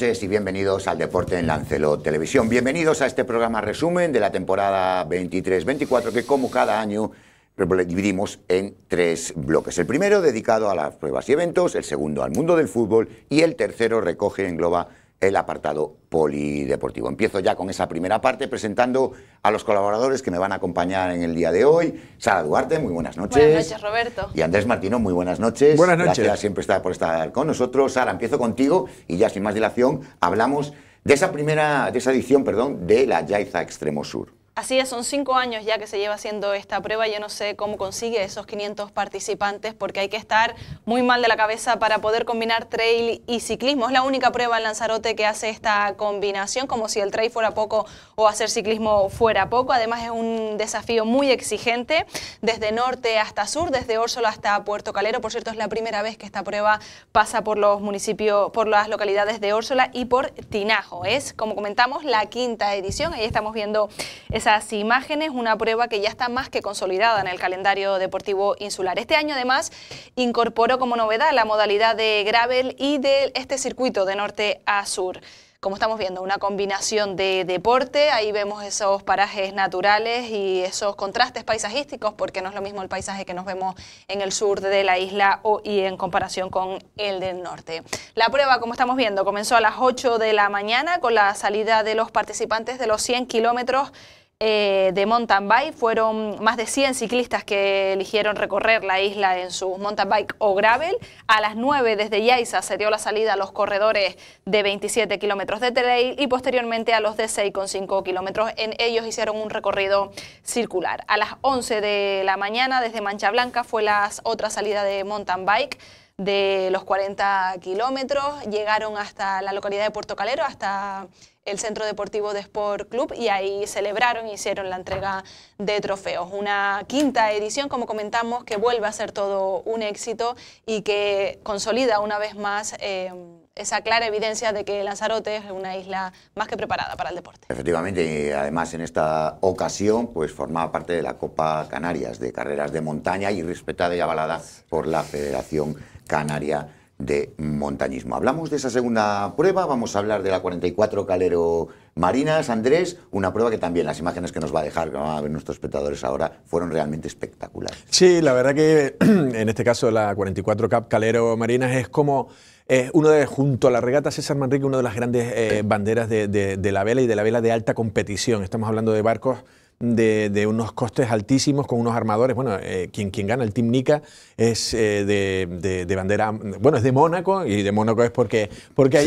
noches y bienvenidos al Deporte en Lancelot Televisión. Bienvenidos a este programa resumen de la temporada 23-24 que como cada año dividimos en tres bloques. El primero dedicado a las pruebas y eventos, el segundo al mundo del fútbol y el tercero recoge y engloba el apartado polideportivo. Empiezo ya con esa primera parte presentando a los colaboradores que me van a acompañar en el día de hoy. Sara Duarte, muy buenas noches. Buenas noches, Roberto. Y Andrés Martino, muy buenas noches. Buenas noches. Gracias siempre está por estar con nosotros. Sara, empiezo contigo y ya sin más dilación hablamos de esa primera, de esa edición, perdón, de la Yaiza Extremo Sur. Así es, son cinco años ya que se lleva haciendo esta prueba. Yo no sé cómo consigue esos 500 participantes porque hay que estar muy mal de la cabeza para poder combinar trail y ciclismo. Es la única prueba en Lanzarote que hace esta combinación, como si el trail fuera poco o hacer ciclismo fuera poco. Además es un desafío muy exigente, desde norte hasta sur, desde Órsola hasta Puerto Calero. Por cierto, es la primera vez que esta prueba pasa por los municipios, por las localidades de Órsola y por Tinajo. Es, como comentamos, la quinta edición. Ahí estamos viendo esa imágenes, una prueba que ya está más que consolidada en el calendario deportivo insular. Este año además incorporó como novedad la modalidad de gravel y de este circuito de norte a sur como estamos viendo, una combinación de deporte, ahí vemos esos parajes naturales y esos contrastes paisajísticos, porque no es lo mismo el paisaje que nos vemos en el sur de la isla o, y en comparación con el del norte. La prueba, como estamos viendo, comenzó a las 8 de la mañana con la salida de los participantes de los 100 kilómetros eh, de mountain bike. Fueron más de 100 ciclistas que eligieron recorrer la isla en su mountain bike o gravel. A las 9 desde Yaiza se dio la salida a los corredores de 27 kilómetros de trail y posteriormente a los de 6,5 kilómetros. En ellos hicieron un recorrido circular. A las 11 de la mañana desde Mancha Blanca fue la otra salida de mountain bike de los 40 kilómetros, llegaron hasta la localidad de Puerto Calero, hasta el Centro Deportivo de Sport Club y ahí celebraron e hicieron la entrega de trofeos. Una quinta edición, como comentamos, que vuelve a ser todo un éxito y que consolida una vez más... Eh, esa clara evidencia de que Lanzarote es una isla más que preparada para el deporte. Efectivamente, y además en esta ocasión pues formaba parte de la Copa Canarias de carreras de montaña y respetada y avalada por la Federación Canaria de montañismo. Hablamos de esa segunda prueba, vamos a hablar de la 44 Calero Marinas, Andrés, una prueba que también las imágenes que nos va a dejar, que van a ver nuestros espectadores ahora, fueron realmente espectaculares. Sí, la verdad que en este caso la 44 Cap Calero Marinas es como ...es eh, uno de, junto a la regata César Manrique, una de las grandes eh, banderas de, la vela y de la vela de alta competición. Estamos hablando de barcos de, unos costes altísimos con unos armadores. Bueno, eh, quien, gana el Team Nica es de, bandera, bueno, es de Mónaco y de Mónaco es porque, porque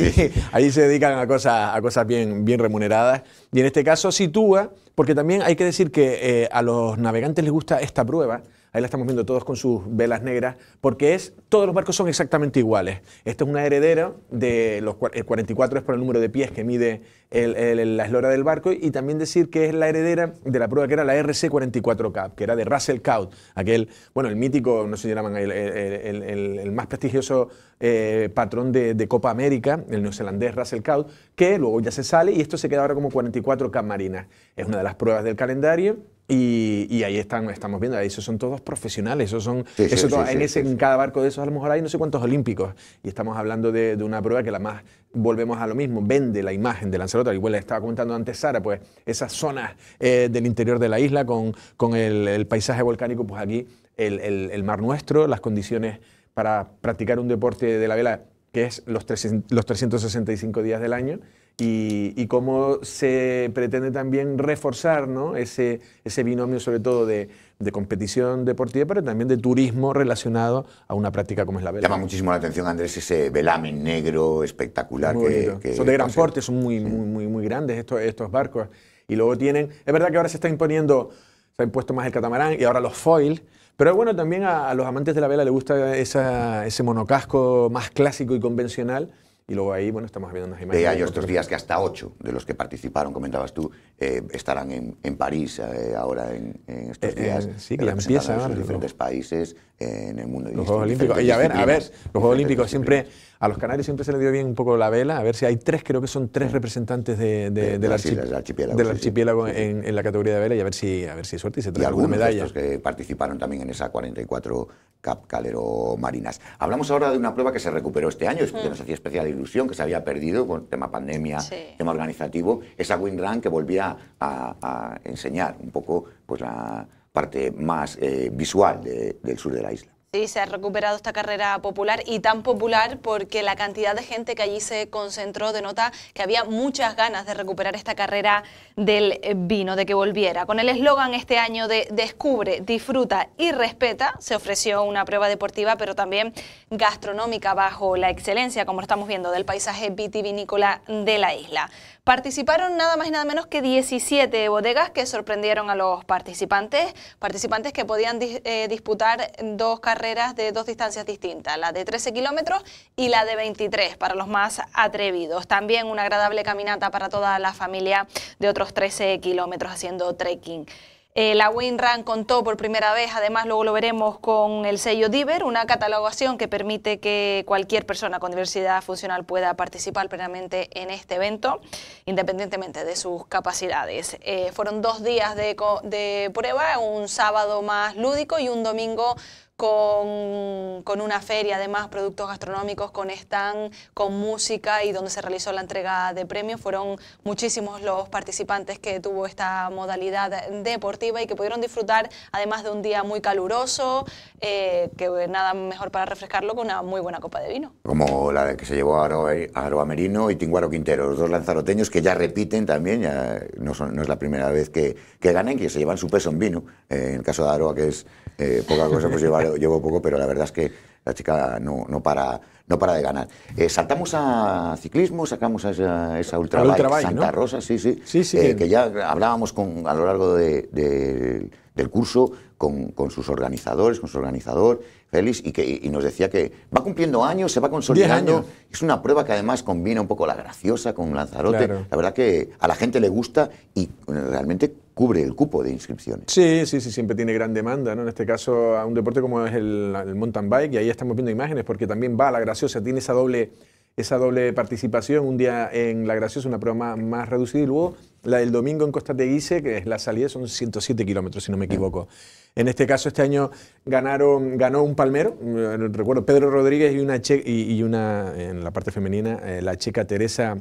allí, se dedican a cosas, a cosas bien, bien remuneradas. Y en este caso sitúa, porque también hay que decir que a los navegantes les gusta esta prueba Ahí la estamos viendo todos con sus velas negras, porque es, todos los barcos son exactamente iguales. Esta es una heredera de los 44 es por el número de pies que mide la eslora del barco y también decir que es la heredera de la prueba que era la rc 44 cap que era de Russell Cout, aquel, bueno, el mítico, no se llaman, el, el más prestigioso eh, patrón de, Copa América, el neozelandés Russell Cout, que luego ya se sale y esto se queda ahora como 44K marina. Es una de las pruebas del calendario y, ahí están, estamos viendo, ahí esos son todos profesionales, esos son, en, ese, en cada barco de esos a lo mejor hay no sé cuántos olímpicos y estamos hablando de, una prueba que la más, volvemos a lo mismo, vende la imagen de Lanzarote, igual estaba comentando antes Sara, pues esas zonas eh, del interior de la isla con, con el, paisaje volcánico, pues aquí el, el, mar nuestro, las condiciones para practicar un deporte de la vela que es los, los 365 días del año y, cómo se pretende también reforzar ese, binomio sobre todo de, competición deportiva, pero también de turismo relacionado a una práctica como es la vela. Llama muchísimo la atención, Andrés, ese velamen negro espectacular. Que, son de gran porte, son muy, muy, grandes estos, barcos. Y luego tienen, es verdad que ahora se está imponiendo, se ha impuesto más el catamarán y ahora los foil, pero bueno, también a, los amantes de la vela le gusta ese monocasco más clásico y convencional y luego ahí, bueno, estamos viendo unas imágenes. Veía yo estos días que hasta ocho de los que participaron, comentabas tú, eh, estarán en, París eh, ahora en, estos eh, días. sí, que empieza En diferentes países, en el mundo. Los Juegos Olímpicos. Y a ver, a ver, los Juegos Olímpicos siempre. A los canarios siempre se le dio bien un poco la vela, a ver si hay tres, creo que son tres representantes de, del, archipiélago, En, la categoría de vela y a ver si, a ver si suerte y se trae y alguna medalla. que participaron también en esa 44 Cap Calero Marinas. Hablamos ahora de una prueba que se recuperó este año, que nos hacía especial ilusión, que se había perdido con tema pandemia, tema organizativo, esa Wing que volvía a, enseñar un poco pues, la parte más eh, visual del sur de la isla. Sí, se ha recuperado esta carrera popular y tan popular porque la cantidad de gente que allí se concentró denota que había muchas ganas de recuperar esta carrera del vino, de que volviera. Con el eslogan este año de Descubre, disfruta y respeta, se ofreció una prueba deportiva pero también gastronómica bajo la excelencia, como estamos viendo, del paisaje vitivinícola de la isla. Participaron nada más y nada menos que 17 bodegas que sorprendieron a los participantes, participantes que podían eh, disputar dos carreras de dos distancias distintas, la de 13 kilómetros y la de 23 para los más atrevidos. También una agradable caminata para toda la familia de otros 13 kilómetros haciendo trekking. Eh, la WinRAN contó por primera vez, además luego lo veremos con el sello DIVER, una catalogación que permite que cualquier persona con diversidad funcional pueda participar plenamente en este evento, independientemente de sus capacidades. Eh, fueron dos días de, de prueba, un sábado más lúdico y un domingo con, una feria, además, productos gastronómicos, con stand, con música y donde se realizó la entrega de premios. Fueron muchísimos los participantes que tuvo esta modalidad deportiva y que pudieron disfrutar, además de un día muy caluroso, eh, que nada mejor para refrescarlo que una muy buena copa de vino. Como la que se llevó a Aroa, Merino y Tinguaro Quintero, los dos lanzaroteños que ya repiten también, ya no, es la primera vez que, que ganan, que se llevan su peso en vino. Eh, en el caso de Aroa, que es eh, poca cosa, pues llevo, llevo, poco, pero la verdad es que la chica no, para, no para de ganar. Eh, saltamos a ciclismo, sacamos a esa, esa ultra Santa Rosa, sí, sí, eh, que ya hablábamos con, a lo largo del curso con, con sus organizadores, con su organizador, Félix, y, que, y nos decía que va cumpliendo años, se va consolidando. Es una prueba que además combina un poco la graciosa con Lanzarote. La verdad que a la gente le gusta y realmente cubre el cupo de inscripciones. Sí, sí, sí, siempre tiene gran demanda, ¿no? En este caso, a un deporte como es el, mountain bike, y ahí estamos viendo imágenes, porque también va la graciosa, tiene esa doble esa doble participación, un día en La Graciosa, una prueba más, reducida, y luego la del domingo en Costa de Guise, que es la salida, son 107 kilómetros, si no me equivoco. En este caso, este año ganaron, ganó un palmero, eh, recuerdo Pedro Rodríguez y una, y, una en la parte femenina, eh, la checa Teresa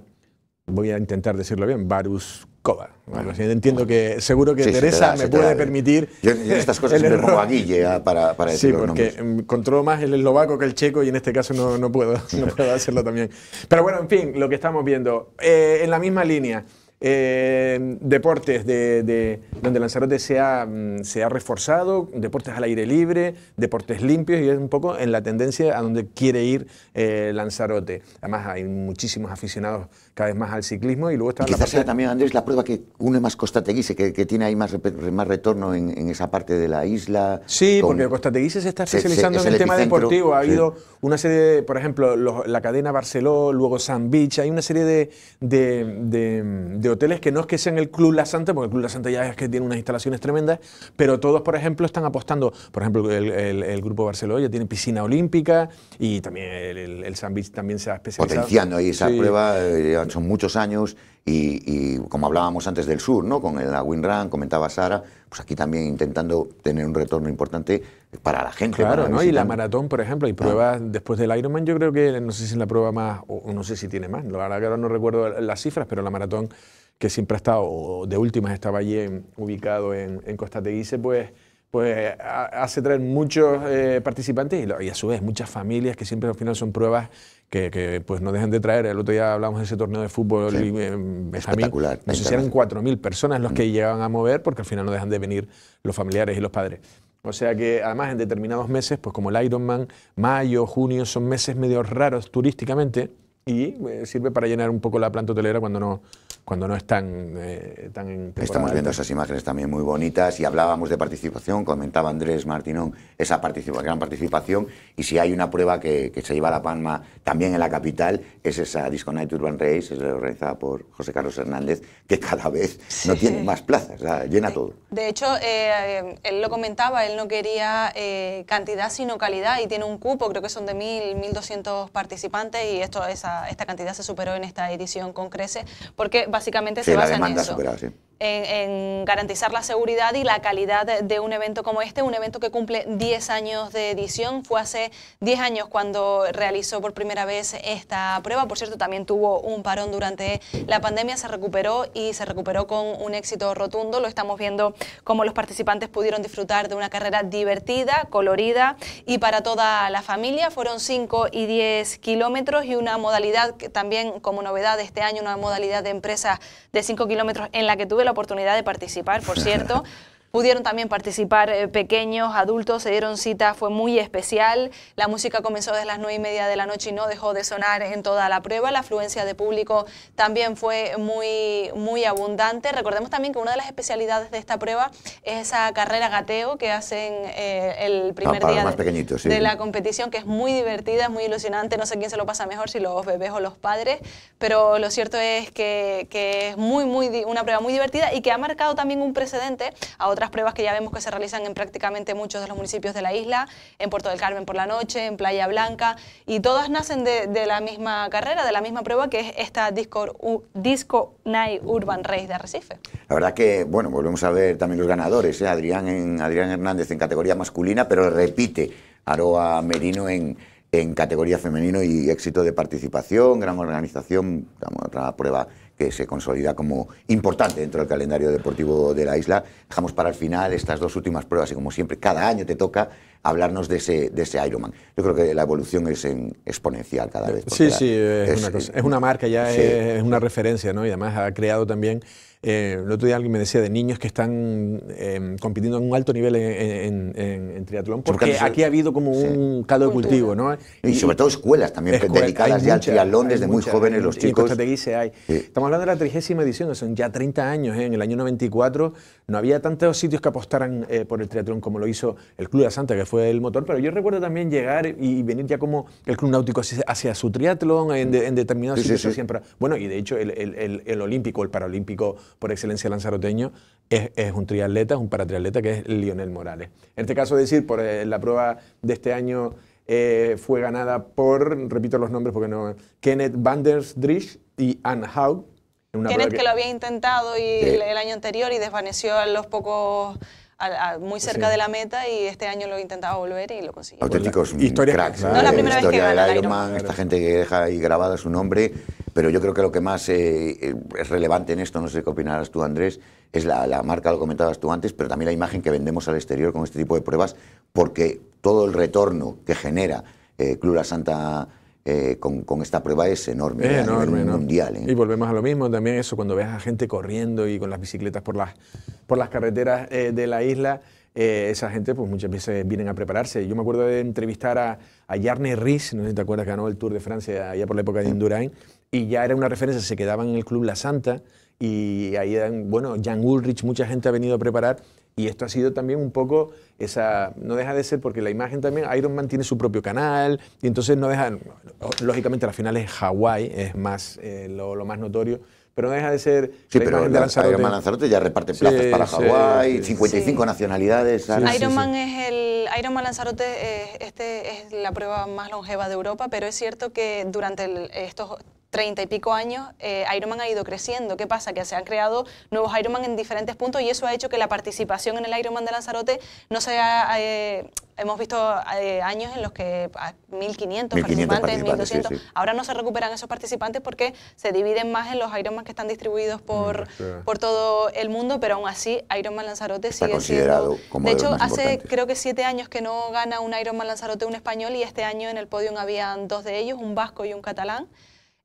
voy a intentar decirlo bien, Varus Kova. entiendo que seguro que Teresa me puede permitir. Yo, estas cosas me pongo ah, para, decirlo Sí, porque mm, controlo más el eslovaco que el checo y en este caso no, puedo, hacerlo también. Pero bueno, en fin, lo que estamos viendo. Eh, en la misma línea. Eh, deportes de, donde Lanzarote mm, se ha, reforzado, deportes al aire libre, deportes limpios y es un poco en la tendencia a donde quiere ir eh, Lanzarote. Además hay muchísimos aficionados cada vez más al ciclismo y luego está y la parte... también, Andrés, la prueba que une más teguise que, que tiene ahí más, más retorno en, en, esa parte de la isla. Sí, porque porque Teguise se está especializando en el, tema deportivo. Ha habido una serie de, por ejemplo, la cadena Barceló, luego San Beach, hay una serie de, de, de, hoteles que no es que sean el Club La Santa, porque el Club La Santa ya es que tiene unas instalaciones tremendas, pero todos, por ejemplo, están apostando, por ejemplo, el, el, Grupo Barceló ya tiene piscina olímpica y también el, San Beach también se ha especializado. Potenciando ahí esa prueba. Eh, son muchos años y, como hablábamos antes del sur, ¿no? Con la WinRAN, comentaba Sara, pues aquí también intentando tener un retorno importante para la gente. Claro, ¿no? Y la maratón, por ejemplo, hay pruebas después del Ironman, yo creo que, no sé si es la prueba más, o no sé si tiene más, la verdad que ahora no recuerdo las cifras, pero la maratón que siempre ha estado, de últimas estaba allí ubicado en, en Costa Teguise, pues pues hace traer muchos eh, participantes y, a su vez muchas familias que siempre al final son pruebas que, pues no dejan de traer. El otro día hablamos de ese torneo de fútbol eh, Espectacular. no sé 4.000 personas los que mm. llegaban a mover porque al final no dejan de venir los familiares y los padres. O sea que además en determinados meses, pues como el Ironman, mayo, junio, son meses medio raros turísticamente y eh, sirve para llenar un poco la planta hotelera cuando no cuando no están eh, tan Estamos viendo esas imágenes también muy bonitas y hablábamos de participación, comentaba Andrés Martinón esa participación, gran participación y si hay una prueba que, se lleva a la palma también en la capital es esa Disco Night Urban Race, es organizada por José Carlos Hernández, que cada vez no tiene más plazas, llena todo. De hecho, eh, él lo comentaba, él no quería eh, cantidad sino calidad y tiene un cupo, creo que son de 1.200 participantes y esto, esta cantidad se superó en esta edición con Crece, porque va básicamente se basa en eso en, garantizar la seguridad y la calidad de, un evento como este, un evento que cumple 10 años de edición. Fue hace 10 años cuando realizó por primera vez esta prueba. Por cierto, también tuvo un parón durante la pandemia, se recuperó y se recuperó con un éxito rotundo. Lo estamos viendo como los participantes pudieron disfrutar de una carrera divertida, colorida y para toda la familia. Fueron 5 y 10 kilómetros y una modalidad que también como novedad de este año, una modalidad de empresa de 5 kilómetros en la que tuve la oportunidad de participar, por cierto, Pudieron también participar eh, pequeños, adultos, se dieron cita, fue muy especial. La música comenzó desde las nueve y media de la noche y no dejó de sonar en toda la prueba. La afluencia de público también fue muy, muy abundante. Recordemos también que una de las especialidades de esta prueba es esa carrera gateo que hacen eh, el ah, primer día de, la competición, que es muy divertida, es muy ilusionante. No sé quién se lo pasa mejor, si los bebés o los padres, pero lo cierto es que, que es muy, muy, una prueba muy divertida y que ha marcado también un precedente a otras otras pruebas que ya vemos que se realizan en prácticamente muchos de los municipios de la isla, en Puerto del Carmen por la noche, en Playa Blanca, y todas nacen de, la misma carrera, de la misma prueba que es esta Disco, Disco Night Urban Race de Recife La verdad que, bueno, volvemos a ver también los ganadores, ¿eh? Adrián, en, Adrián Hernández en categoría masculina, pero repite Aroa Merino en, en categoría femenino y éxito de participación, gran organización, otra prueba que se consolida como importante dentro del calendario deportivo de la isla. Dejamos para el final estas dos últimas pruebas y como siempre, cada año te toca hablarnos de ese, de ese Ironman. Yo creo que la evolución es en exponencial cada vez. Sí, sí, es, una marca, ya es una referencia, ¿no? Y además ha creado también eh, el otro día alguien me decía de niños que están em, compitiendo en un alto nivel en, triatlón, porque aquí ha habido como un caldo de cultivo, ¿no? Y, sobre todo escuelas también dedicadas ya al triatlón desde muy jóvenes los chicos. Estamos hablando de la trigésima edición, son ya 30 años, ¿eh? en el año 94 no había tantos sitios que apostaran eh, por el triatlón como lo hizo el Club de la Santa, que fue el motor, pero yo recuerdo también llegar y venir ya como el Club Náutico hacia, su triatlón en, determinados sitios siempre. Bueno, y de hecho el Olímpico, el Paralímpico por excelencia lanzaroteño, es, un triatleta, es un paratriatleta que es Lionel Morales. En este caso, decir, por eh, la prueba de este año eh, fue ganada por, repito los nombres porque no, Kenneth Vandersdrich y Anne Haug. Kenneth que, lo había intentado y eh, el año anterior y desvaneció a los pocos muy cerca de la meta y este año lo intentaba volver y lo consiguió Auténticos cracks. la del Ironman, esta gente que deja ahí grabada su nombre, pero yo creo que lo que más eh, eh, es relevante en esto, no sé qué opinarás tú Andrés, es la, marca, lo comentabas tú antes, pero también la imagen que vendemos al exterior con este tipo de pruebas, porque todo el retorno que genera eh, Club La Santa eh, con, esta prueba es enorme, mundial. ¿eh? Y volvemos a lo mismo también, eso, cuando ves a gente corriendo y con las bicicletas por las, por las carreteras eh, de la isla, esa gente pues muchas veces vienen a prepararse. Yo me acuerdo de entrevistar a, a Yarne Riz, no sé si te acuerdas, que ganó el Tour de Francia allá por la época de Indurain, y ya era una referencia, se quedaban en el Club La Santa, y ahí, bueno, Jan Ulrich, mucha gente ha venido a preparar y esto ha sido también un poco esa. No deja de ser porque la imagen también. Iron Man tiene su propio canal y entonces no deja. Lógicamente, la final es Hawái, es más eh, lo, más notorio. Pero no deja de ser. Sí, pero Lanzarote. Iron Man Lanzarote ya reparte plazas para Hawái, 55 nacionalidades. Iron Man es el. Iron Man Lanzarote este es la prueba más longeva de Europa, pero es cierto que durante estos treinta y pico años, eh, Ironman ha ido creciendo. ¿Qué pasa? Que se han creado nuevos Ironman en diferentes puntos y eso ha hecho que la participación en el Ironman de Lanzarote no sea... Eh, hemos visto eh, años en los que 1.500 ah, participantes, 1.200. Ahora no se recuperan esos participantes porque se dividen más en los Ironman que están distribuidos mm, por, todo el mundo, pero aún así Ironman Lanzarote sigue siendo... de, hecho, hace creo que siete años que no gana un Ironman Lanzarote un español y este año en el podium habían dos de ellos, un vasco y un catalán.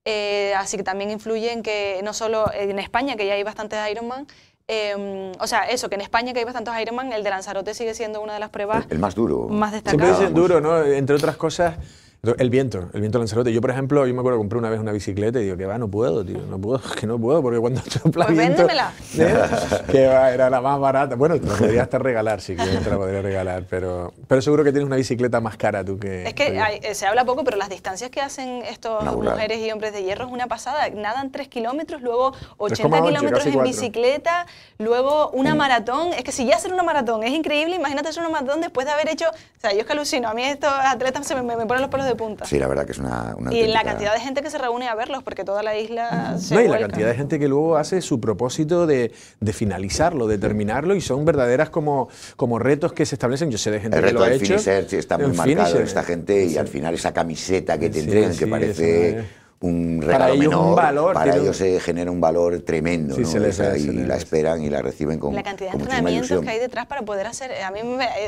Eh, así que también influye en que no solo en España, que ya hay bastantes Ironman, em, o sea, eso, que en España que hay bastantes Ironman, el de Lanzarote sigue siendo una de las pruebas el, más duro. Más destacadas. Siempre dicen duro, ¿no? Entre otras cosas, el viento, el viento Lanzarote. Yo, por ejemplo, yo me acuerdo que compré una vez una bicicleta y digo, que va, no puedo, tío, no puedo, que no puedo, porque cuando pues véndemela. ¿eh? que era la más barata. Bueno, te la podría hasta regalar, sí que te la podría regalar, pero, pero seguro que tienes una bicicleta más cara tú que... Es que eh, se habla poco, pero las distancias que hacen estos mujeres y hombres de hierro es una pasada. Nadan 3 kilómetros, luego 80 kilómetros en bicicleta, luego una maratón. Es que si ya hacer una maratón es increíble, imagínate hacer una maratón después de haber hecho... O sea, yo es que alucino, a mí estos atletas se me, me ponen los pelos de punta. Sí, la verdad que es una... y la cantidad de gente que se reúne a verlos, porque toda la isla se No, y la cantidad de gente que luego hace su propósito de, finalizarlo, de terminarlo, y son verdaderas como, como retos que se establecen. Yo sé de gente El que reto lo ha reto Finisher, sí, está muy marcado esta gente, y al final esa camiseta que tendrían, que parece un regalo para ellos menor, para ellos se genera un valor tremendo, y la esperan y la reciben con La cantidad de entrenamientos que hay detrás para poder hacer, a mí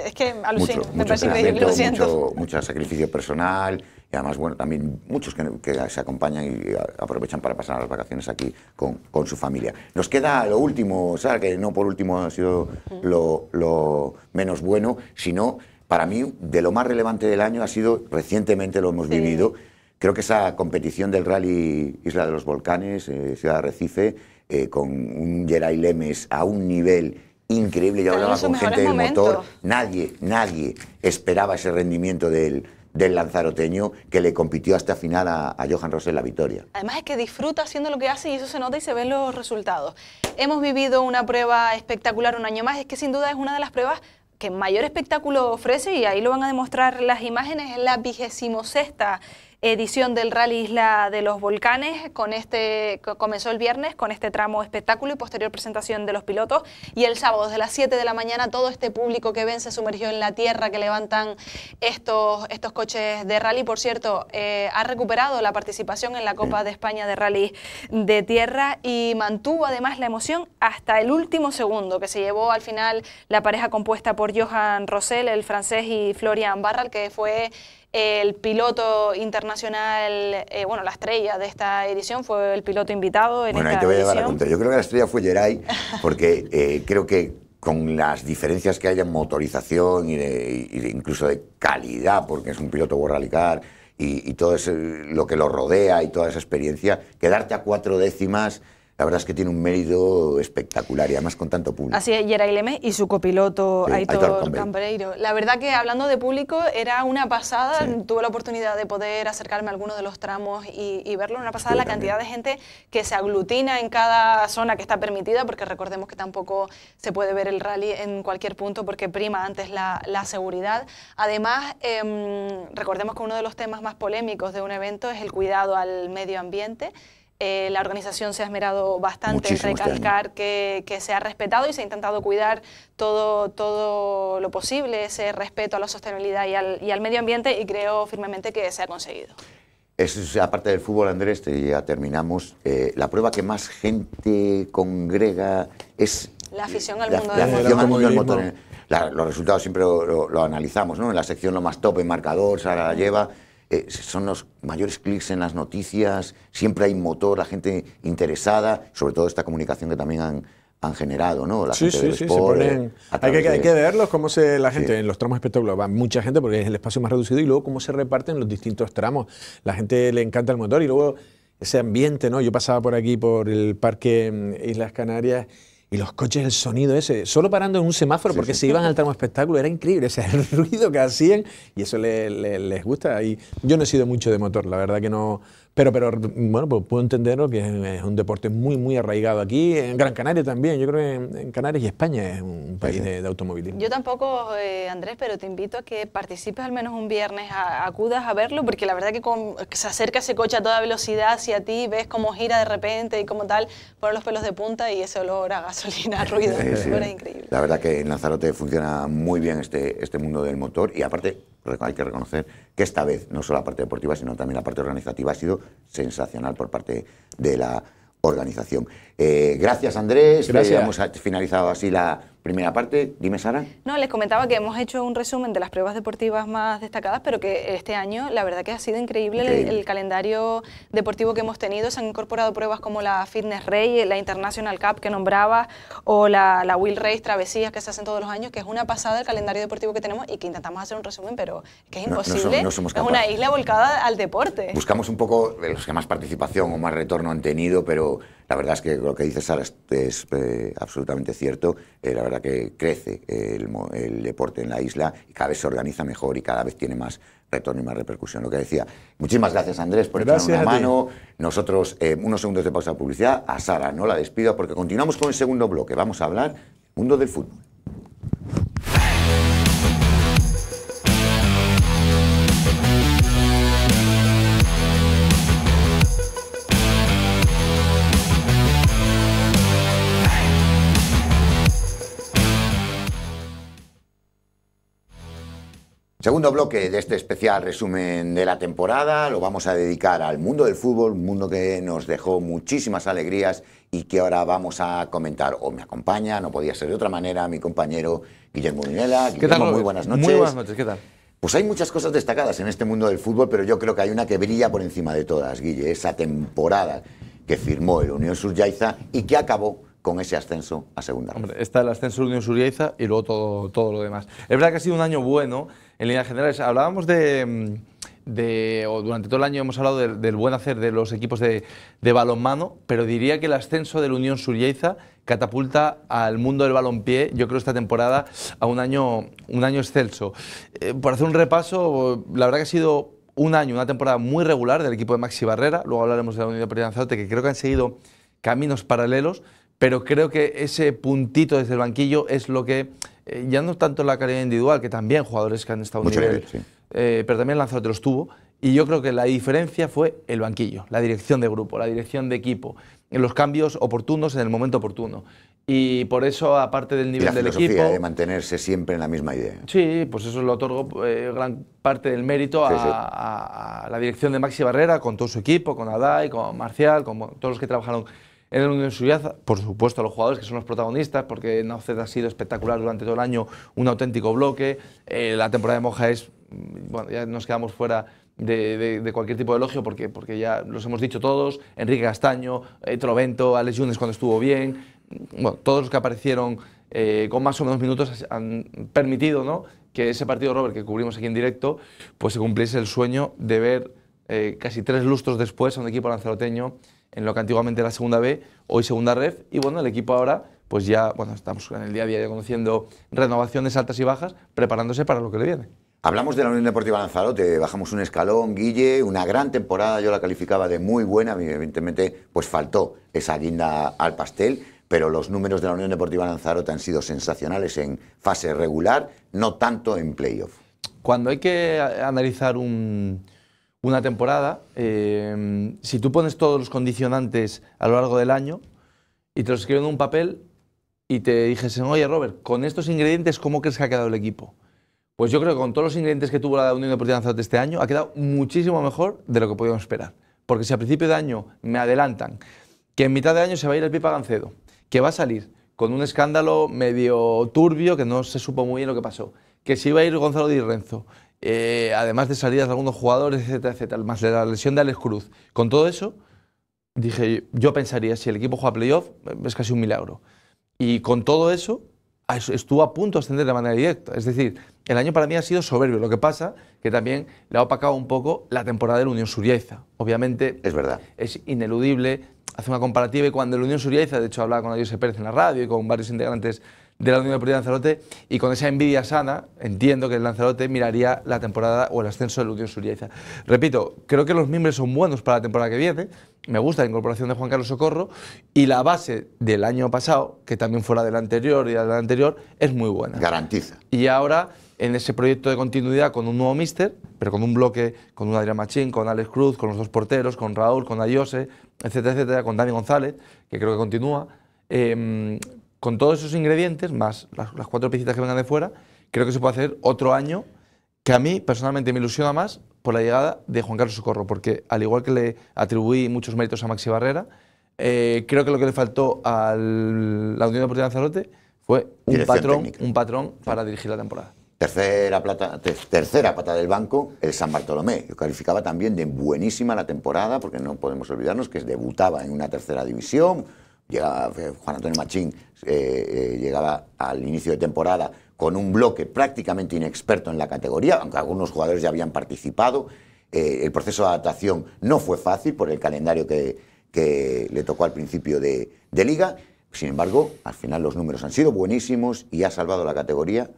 es que alucino, mucho, me lo siento. Mucho, mucho, sacrificio personal y además, bueno, también muchos que, se acompañan y aprovechan para pasar las vacaciones aquí con, con su familia. Nos queda lo último, o sea, que no por último ha sido lo, menos bueno, sino para mí de lo más relevante del año ha sido, recientemente lo hemos vivido, Creo que esa competición del rally Isla de los Volcanes, eh, Ciudad Ciudad Recife, eh, con un Geray Lemes a un nivel increíble, ya hablaba con gente del motor, nadie, nadie esperaba ese rendimiento del, lanzaroteño que le compitió hasta final a, Johan Rosell la victoria. Además es que disfruta haciendo lo que hace y eso se nota y se ven los resultados. Hemos vivido una prueba espectacular un año más, es que sin duda es una de las pruebas que mayor espectáculo ofrece y ahí lo van a demostrar las imágenes, en la vigésimo sexta edición del Rally Isla de los Volcanes. Con este, comenzó el viernes con este tramo espectáculo y posterior presentación de los pilotos. Y el sábado, desde las 7 de la mañana, todo este público que ven se sumergió en la tierra que levantan estos, estos coches de rally. Por cierto, eh, ha recuperado la participación en la Copa de España de Rally de Tierra y mantuvo además la emoción hasta el último segundo, que se llevó al final la pareja compuesta por Johan Rossell, el francés, y Florian Barral, que fue el piloto internacional, eh, bueno, la estrella de esta edición fue el piloto invitado. En bueno, ahí te voy a llevar a contar. Yo creo que la estrella fue Geray, porque eh, creo que con las diferencias que hay en motorización y, incluso de calidad, porque es un piloto borralicar y, todo lo que lo rodea y toda esa experiencia, quedarte a cuatro décimas la verdad es que tiene un mérito espectacular y además con tanto público. Así es, Yeray y su copiloto Aitor, Cambreiro. La verdad que hablando de público era una pasada, tuve la oportunidad de poder acercarme a alguno de los tramos y, verlo, una pasada la cantidad de gente que se aglutina en cada zona que está permitida, porque recordemos que tampoco se puede ver el rally en cualquier punto porque prima antes la, seguridad. Además, em, recordemos que uno de los temas más polémicos de un evento es el cuidado al medio ambiente. Eh, la organización se ha esmerado bastante en este recalcar que, se ha respetado y se ha intentado cuidar todo, todo lo posible, ese respeto a la sostenibilidad y al, medio ambiente, y creo firmemente que se ha conseguido. Eso es, aparte del fútbol, Andrés, ya terminamos. Eh, la prueba que más gente congrega es... La afición al mundo del motor. ¿eh? los resultados siempre lo, analizamos, ¿no? En la sección lo más top en marcador, Sara la lleva eh, son los mayores clics en las noticias, siempre hay motor, la gente interesada, sobre todo esta comunicación que también han, generado, ¿no? La sí, sí, sí, eh, hay, que, verlos cómo se la gente, en los tramos espectaculares va mucha gente porque es el espacio más reducido y luego cómo se reparten los distintos tramos. La gente le encanta el motor y luego ese ambiente, ¿no? Yo pasaba por aquí, por el Parque mm, Islas Canarias y los coches, el sonido ese, solo parando en un semáforo porque se iban al tramo espectáculo, era increíble, o sea, el ruido que hacían y eso les gusta. Y yo no he sido mucho de motor, la verdad que no, pero, pero bueno, pues puedo entenderlo que es un deporte muy, muy arraigado aquí, en Gran Canaria también. Yo creo que en, Canarias y España es un país de, automovilismo. Yo tampoco, eh, Andrés, pero te invito a que participes al menos un viernes, acudas a verlo, porque la verdad que, se acerca ese coche a toda velocidad hacia ti, ves cómo gira de repente y como tal, ponen los pelos de punta y ese olor a gasolina, ruido, es increíble. La verdad que en Lanzarote funciona muy bien este, este mundo del motor y aparte hay que reconocer que esta vez no solo la parte deportiva, sino también la parte organizativa ha sido sensacional por parte de la organización. Eh, gracias Andrés, gracias. Eh, hemos finalizado así la Primera parte, dime Sara. No, les comentaba que hemos hecho un resumen de las pruebas deportivas más destacadas, pero que este año la verdad que ha sido increíble, El, calendario deportivo que hemos tenido. Se han incorporado pruebas como la Fitness Rey, la International Cup que nombraba, o la, la Will Race Travesías que se hacen todos los años, que es una pasada el calendario deportivo que tenemos y que intentamos hacer un resumen, pero que es imposible. No, una isla volcada al deporte. Buscamos un poco de los que más participación o más retorno han tenido, pero la verdad es que lo que dice Sara es, eh, absolutamente cierto. Eh, la verdad que crece el, deporte en la isla y cada vez se organiza mejor y cada vez tiene más retorno y más repercusión. Lo que decía. Muchísimas gracias, Andrés, por echar una mano. Nosotros, eh, unos segundos de pausa de publicidad. A Sara no la despido porque continuamos con el segundo bloque. Vamos a hablar mundo del fútbol. Segundo bloque de este especial resumen de la temporada lo vamos a dedicar al mundo del fútbol, un mundo que nos dejó muchísimas alegrías y que ahora vamos a comentar. O me acompaña, no podía ser de otra manera, mi compañero Guillermo Munela. ¿Qué tal? Muy buenas noches. Muy buenas noches, ¿qué tal? Pues hay muchas cosas destacadas en este mundo del fútbol, pero yo creo que hay una que brilla por encima de todas, Guille, esa temporada que firmó el Unión Surjaiza y que acabó con ese ascenso a segunda. Hombre, está el ascenso del Unión Surjaiza y luego todo, todo lo demás. Es verdad que ha sido un año bueno en líneas generales. Hablábamos de, mm, durante todo el año hemos hablado del buen hacer de los equipos de, balonmano, pero diría que el ascenso de la Unión Suryeiza catapulta al mundo del balonpié, yo creo, esta temporada a un año, un año excelso. Eh, por hacer un repaso, la verdad que ha sido un año, una temporada muy regular del equipo de Maxi Barrera, luego hablaremos de la Unión de Lanzarote, que creo que han seguido caminos paralelos, pero creo que ese puntito desde el banquillo es lo que eh, ya no tanto la calidad individual, que también jugadores que han estado Mucho nivel, eh, pero también Lanzarote los tuvo. Y yo creo que la diferencia fue el banquillo, la dirección de grupo, la dirección de equipo, los cambios oportunos en el momento oportuno. Y por eso, aparte del nivel y la del equipo. de mantenerse siempre en la misma idea. Sí, pues eso lo otorgo eh, gran parte del mérito a, a, la dirección de Maxi Barrera, con todo su equipo, con Adai, con Marcial, con todos los que trabajaron en la Universidad, por supuesto los jugadores que son los protagonistas, porque Naucet ha sido espectacular durante todo el año, un auténtico bloque, eh, la temporada de Moja es, mm, bueno, ya nos quedamos fuera de, cualquier tipo de elogio, porque, porque ya los hemos dicho todos, Enrique Castaño, Trovento, Alex Yunes cuando estuvo bien, mm, bueno, todos los que aparecieron eh, con más o menos minutos han permitido ¿no? que ese partido, Robert, que cubrimos aquí en directo, pues se cumpliese el sueño de ver eh, casi tres lustros después a un equipo lanzaroteño en lo que antiguamente era Segunda B, hoy Segunda Ref, y bueno, el equipo ahora, pues ya, bueno, estamos en el día a día conociendo renovaciones altas y bajas, preparándose para lo que le viene. Hablamos de la Unión Deportiva Lanzarote, bajamos un escalón, Guille, una gran temporada, yo la calificaba de muy buena, evidentemente pues faltó esa guinda al pastel, pero los números de la Unión Deportiva Lanzarote han sido sensacionales en fase regular, no tanto en playoff. Cuando hay que analizar un, una temporada, em, si tú pones todos los condicionantes a lo largo del año y te los escriben en un papel y te dijesen, oye Robert, con estos ingredientes, ¿cómo crees que ha quedado el equipo? Pues yo creo que con todos los ingredientes que tuvo la Unión Deportiva Lanzarote este año, ha quedado muchísimo mejor de lo que podíamos esperar. Porque si a principio de año me adelantan que en mitad de año se va a ir el Pipa Gancedo, que va a salir con un escándalo medio turbio que no se supo muy bien lo que pasó, que se iba a ir Gonzalo Di Renzo, eh, además de salidas de algunos jugadores, etcétera, etcétera, más la lesión de Alex Cruz. Con todo eso, dije, yo pensaría, si el equipo juega playoff, es casi un milagro. Y con todo eso, estuvo a punto de ascender de manera directa. Es decir, el año para mí ha sido soberbio. Lo que pasa que también le ha opacado un poco la temporada del Unión Suriaiza. Obviamente. Es verdad. Es ineludible. Hace una comparativa y cuando el Unión Suriaiza, de hecho hablaba con Adiós Pérez en la radio y con varios integrantes de la Unión Europea de Lanzarote y con esa envidia sana entiendo que el Lanzarote miraría la temporada o el ascenso de la Unión Suriaiza. Repito, creo que los mimbres son buenos para la temporada que viene, me gusta la incorporación de Juan Carlos Socorro y la base del año pasado, que también fue la del anterior y la del anterior, es muy buena. Garantiza. Y ahora en ese proyecto de continuidad con un nuevo míster, pero con un bloque, con un Adrián Machín, con Alex Cruz, con los dos porteros, con Raúl, con Ayose, etcétera, etcétera, con Dani González, que creo que continúa. Em, con todos esos ingredientes, más las, cuatro picitas que vengan de fuera, creo que se puede hacer otro año que a mí personalmente me ilusiona más por la llegada de Juan Carlos Socorro, porque al igual que le atribuí muchos méritos a Maxi Barrera, eh, creo que lo que le faltó a la Unión Deportiva de Lanzarote fue un patrón, un patrón para dirigir la temporada. Tercera, plata, pata del banco, el San Bartolomé. Yo calificaba también de buenísima la temporada, porque no podemos olvidarnos que debutaba en una tercera división, llegaba Juan Antonio Machín eh, eh, llegaba al inicio de temporada con un bloque prácticamente inexperto en la categoría, aunque algunos jugadores ya habían participado. Eh, el proceso de adaptación no fue fácil por el calendario que, le tocó al principio de, liga. Sin embargo, al final los números han sido buenísimos y ha salvado la categoría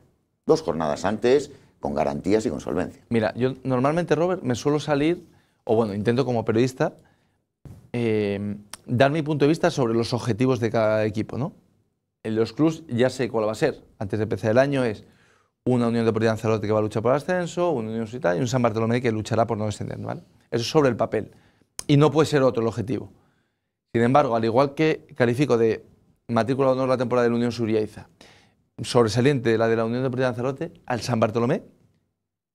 dos jornadas antes con garantías y con solvencia. Mira, yo normalmente, Robert, me suelo salir, o bueno, intento como periodista, dar mi punto de vista sobre los objetivos de cada equipo, ¿no? en los clubs ya sé cuál va a ser. Antes de empezar el año es una Unión de Lanzarote que va a luchar por el ascenso, una Unión Universidad y un San Bartolomé que luchará por no descender, Eso es sobre el papel. Y no puede ser otro el objetivo. Sin embargo, al igual que califico de matrícula de honor la temporada de la Unión Suriaiza, sobresaliente la de la Unión de Deportiva Lanzarote, al San Bartolomé,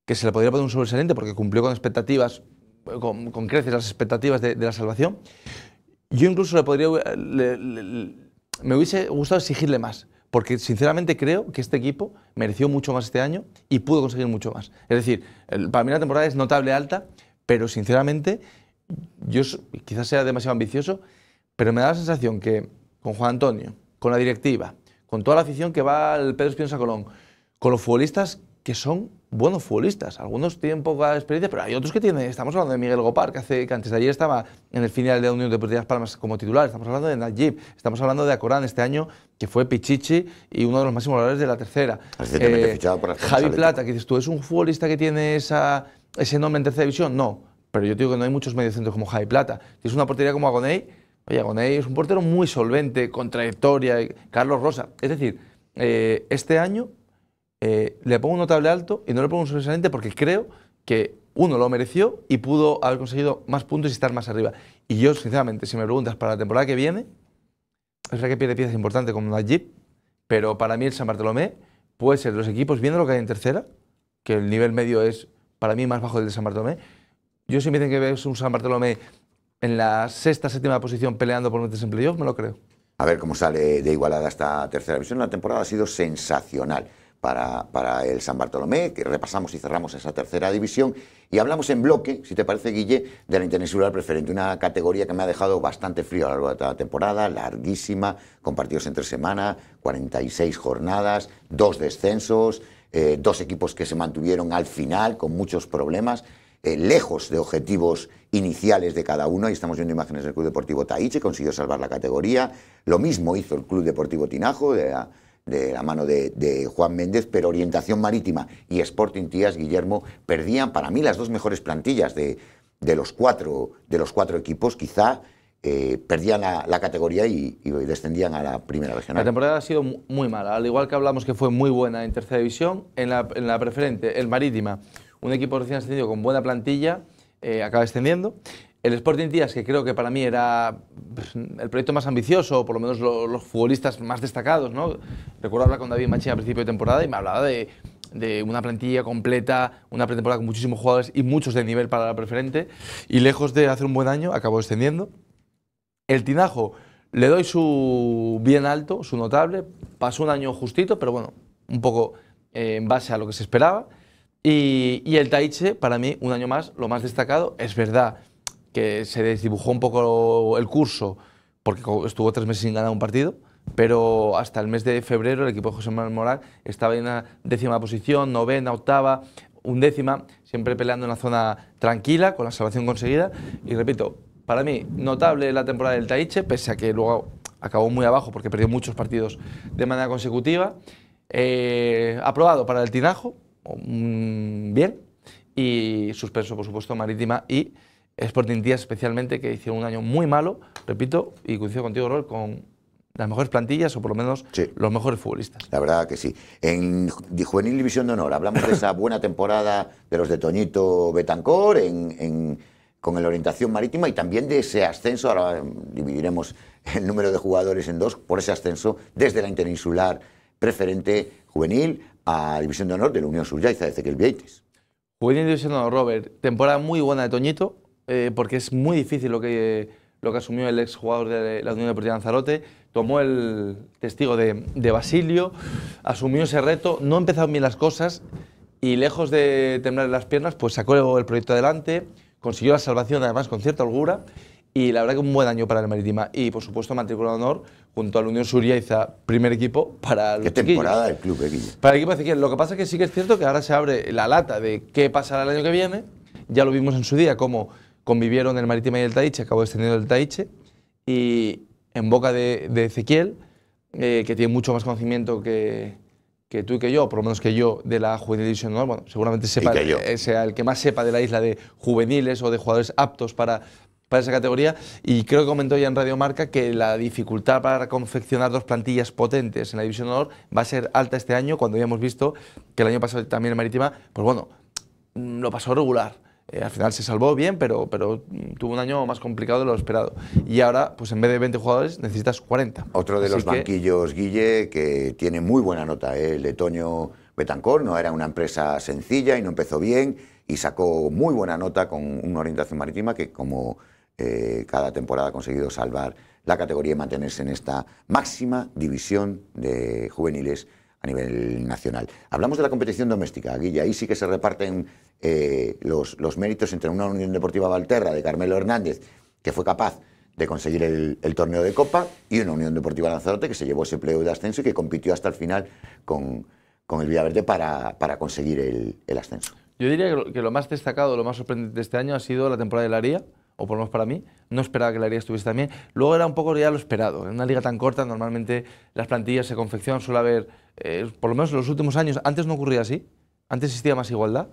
que se le podría poner un sobresaliente porque cumplió con expectativas, con, creces las expectativas de, la salvación, yo incluso le podría, me hubiese gustado exigirle más, porque sinceramente creo que este equipo mereció mucho más este año y pudo conseguir mucho más. Es decir, para mí la temporada es notable alta, pero sinceramente yo quizás sea demasiado ambicioso, pero me da la sensación que con Juan Antonio, con la directiva, con toda la afición que va al Pedro Espinosa Colón, con los futbolistas que son buenos futbolistas. Algunos tienen poca experiencia, pero hay otros que tienen. Estamos hablando de Miguel Gopar, que, hace, que antes de ayer estaba en el final de la Unión de Palmas como titular. Estamos hablando de Najib, estamos hablando de Acorán este año, que fue Pichichi y uno de los máximos valores de la tercera. Eh, Javi Plata, que dices tú, ¿es un futbolista que tiene esa, ese nombre en tercera división? No, pero yo digo que no hay muchos mediocentros como Javi Plata. Es una portería como Agoney. Oye, Agoney es un portero muy solvente, con trayectoria, Carlos Rosa. Es decir, eh, este año eh, le pongo un notable alto y no le pongo un sobresaliente porque creo que uno lo mereció y pudo haber conseguido más puntos y estar más arriba. Y yo, sinceramente, si me preguntas para la temporada que viene, es verdad que pierde piezas importantes como Najib, pero para mí el San Bartolomé puede ser los equipos, viendo lo que hay en tercera, que el nivel medio es para mí más bajo del de San Bartolomé. Yo si me dicen que ves un San Bartolomé en la sexta, séptima posición peleando por meterse en playoff, me lo creo. A ver cómo sale de igualada esta tercera división. La temporada ha sido sensacional para, el San Bartolomé, que repasamos y cerramos esa tercera división, y hablamos en bloque, si te parece, Guille, de la Interinsular Preferente, una categoría que me ha dejado bastante frío a lo largo de toda la temporada, larguísima, con partidos entre semana, 46 jornadas, dos descensos, eh, dos equipos que se mantuvieron al final con muchos problemas. Eh, lejos de objetivos iniciales de cada uno. y estamos viendo imágenes del Club Deportivo Taiche, consiguió salvar la categoría. Lo mismo hizo el Club Deportivo Tinajo de de la mano de, Juan Méndez, pero Orientación Marítima y Sporting Tías, Guillermo, perdían para mí las dos mejores plantillas de, los, cuatro, de los equipos, quizá. Eh, perdían la, categoría y, descendían a la primera regional. La temporada ha sido muy mala, al igual que hablamos que fue muy buena en tercera división, en la, preferente, el Marítima, un equipo recién ascendido con buena plantilla, eh, acaba descendiendo. El Sporting Tías, que creo que para mí era pues, el proyecto más ambicioso, por lo menos los futbolistas más destacados, ¿no? Recuerdo hablar con David Machín a principio de temporada y me hablaba de, una plantilla completa, una pretemporada con muchísimos jugadores y muchos de nivel para la preferente. Y lejos de hacer un buen año, acabó descendiendo. El Tinajo, le doy su bien alto, su notable. Pasó un año justito, pero bueno, un poco eh, en base a lo que se esperaba. y el Taiche, para mí, un año más, lo más destacado, es verdad que se desdibujó un poco el curso porque estuvo tres meses sin ganar un partido, pero hasta el mes de febrero el equipo de José Manuel Moral estaba en una décima posición, novena, octava, undécima, siempre peleando en una zona tranquila, con la salvación conseguida. Y repito, para mí, notable la temporada del Taiche, pese a que luego acabó muy abajo porque perdió muchos partidos de manera consecutiva. Eh, aprobado para el Tinajo, bien, y suspenso, por supuesto, Marítima y Sporting Díaz especialmente, que hizo un año muy malo, repito, y coincido contigo, Robert con las mejores plantillas o por lo menos los mejores futbolistas. La verdad que sí. En Juvenil División de Honor, hablamos de esa buena temporada de los de Toñito Betancor en, con la orientación marítima y también de ese ascenso, ahora dividiremos el número de jugadores en dos, por ese ascenso desde la interinsular preferente juvenil a División de Honor de la Unión Suryaiza desde que el Juvenil División de Honor, Robert, temporada muy buena de Toñito, eh, porque es muy difícil lo que, lo que asumió el exjugador de la Unión Deportiva de Lanzarote. Tomó el testigo de, de Basilio, asumió ese reto, no empezaron bien las cosas y lejos de temblar en las piernas, pues sacó el proyecto adelante, consiguió la salvación además con cierta holgura y la verdad que un buen año para el Marítima y por supuesto matrícula de honor junto a la Unión Suriaiza, primer equipo para ¿Qué temporada del club, eh, Para el equipo de Lo que pasa es que sí que es cierto que ahora se abre la lata de qué pasará el año que viene. Ya lo vimos en su día, como convivieron el Marítima y el Taiche, acabó descendiendo el Taiche, y en boca de, Ezequiel, eh, que tiene mucho más conocimiento que, que tú y que yo, por lo menos que yo, de la juvenil división honor, bueno, seguramente eh, sea el que más sepa de la isla de juveniles o de jugadores aptos para, para esa categoría. Y creo que comentó ya en Radio Marca que la dificultad para confeccionar dos plantillas potentes en la división honor va a ser alta este año, cuando ya hemos visto que el año pasado también el Marítima, pues bueno, mm, lo pasó regular. Eh, al final se salvó bien, pero, pero mm, tuvo un año más complicado de lo esperado. Y ahora, pues en vez de 20 jugadores, necesitas 40. Otro de los banquillos, Guille, que tiene muy buena nota, ¿eh? el de Toño Betancor, no era una empresa sencilla y no empezó bien, y sacó muy buena nota con una orientación marítima que, como eh, cada temporada, ha conseguido salvar la categoría y mantenerse en esta máxima división de juveniles a nivel nacional. Hablamos de la competición doméstica, Guilla, ahí sí que se reparten eh, los, méritos entre una Unión Deportiva Valterra de Carmelo Hernández, que fue capaz de conseguir el, torneo de Copa, y una Unión Deportiva Lanzarote que se llevó ese pleo de ascenso y que compitió hasta el final con, el Villaverde para, para conseguir el, el, ascenso. Yo diría que lo más destacado, lo más sorprendente de este año ha sido la temporada de Laría o por lo menos para mí, no esperaba que la liga estuviese también. Luego era un poco ya lo esperado. En una liga tan corta, normalmente las plantillas se confeccionan, suele haber, eh, por lo menos en los últimos años, antes no ocurría así, antes existía más igualdad.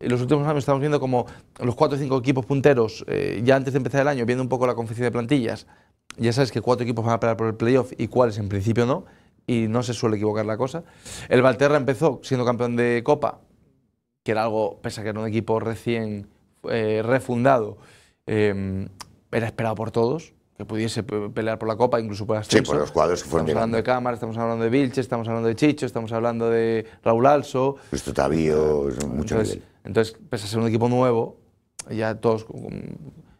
En los últimos años estamos viendo como los cuatro o cinco equipos punteros, eh, ya antes de empezar el año, viendo un poco la confección de plantillas, ya sabes que cuatro equipos van a pelear por el playoff y cuáles en principio no, y no se suele equivocar la cosa. El Valterra empezó siendo campeón de Copa, que era algo, pese a que era un equipo recién eh, refundado, Em, era esperado por todos, que pudiese pelear por la Copa, incluso por ascenso. Sí, por los cuadros que fueron Estamos hablando de Cámara, estamos hablando de Vilche, estamos hablando de Chicho, estamos hablando de Raúl Also. Cristo Tavío, ah, mucho entonces, Entonces, pese a ser un equipo nuevo, ya todos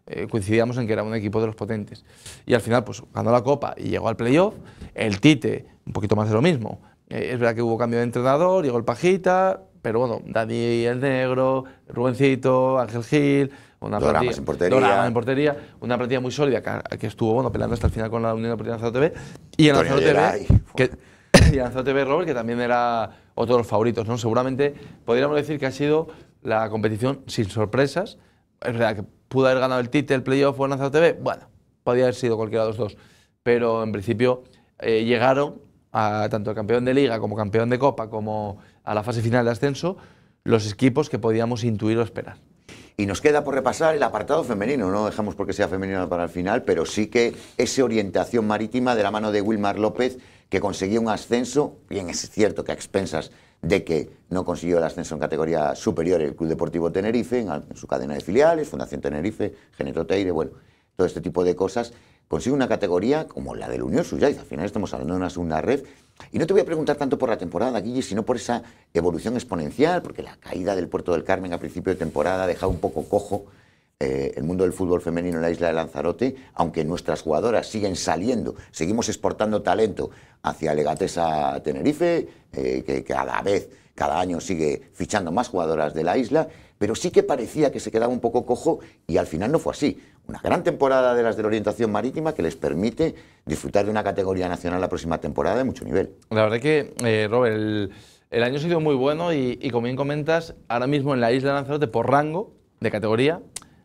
eh, coincidíamos en que era un equipo de los potentes. Y al final, pues ganó la Copa y llegó al playoff. El Tite, un poquito más de lo mismo. Eh, es verdad que hubo cambio de entrenador, llegó el Pajita, pero bueno, Dani el Negro, Rubencito, Ángel Gil una en portería. una plantilla muy sólida que, estuvo bueno peleando hasta el final con la Unión Deportiva TV y en TV que, y TV Robert que también era otro de los favoritos, ¿no? Seguramente podríamos decir que ha sido la competición sin sorpresas. Es verdad que pudo haber ganado el título el playoff o en TV, bueno, podía haber sido cualquiera de los dos, pero en principio eh, llegaron a tanto el campeón de liga como campeón de copa como a la fase final de ascenso los equipos que podíamos intuir o esperar. Y nos queda por repasar el apartado femenino, no dejamos porque sea femenino para el final, pero sí que esa orientación marítima de la mano de Wilmar López, que consiguió un ascenso, bien es cierto que a expensas de que no consiguió el ascenso en categoría superior el Club Deportivo Tenerife, en, su cadena de filiales, Fundación Tenerife, Genero Teire, bueno, todo este tipo de cosas, consigue una categoría como la del Unión ...y Al final estamos hablando de una segunda red. Y no te voy a preguntar tanto por la temporada, Guille, sino por esa evolución exponencial, porque la caída del Puerto del Carmen a principio de temporada ha dejado un poco cojo eh, el mundo del fútbol femenino en la isla de Lanzarote, aunque nuestras jugadoras siguen saliendo, seguimos exportando talento hacia Legatesa Tenerife, eh, que, cada vez cada año sigue fichando más jugadoras de la isla, pero sí que parecía que se quedaba un poco cojo y al final no fue así una gran temporada de las de la orientación marítima que les permite disfrutar de una categoría nacional la próxima temporada de mucho nivel. La verdad que, eh, Robert, el, año ha sido muy bueno y, como bien comentas, ahora mismo en la isla de Lanzarote, por rango de categoría,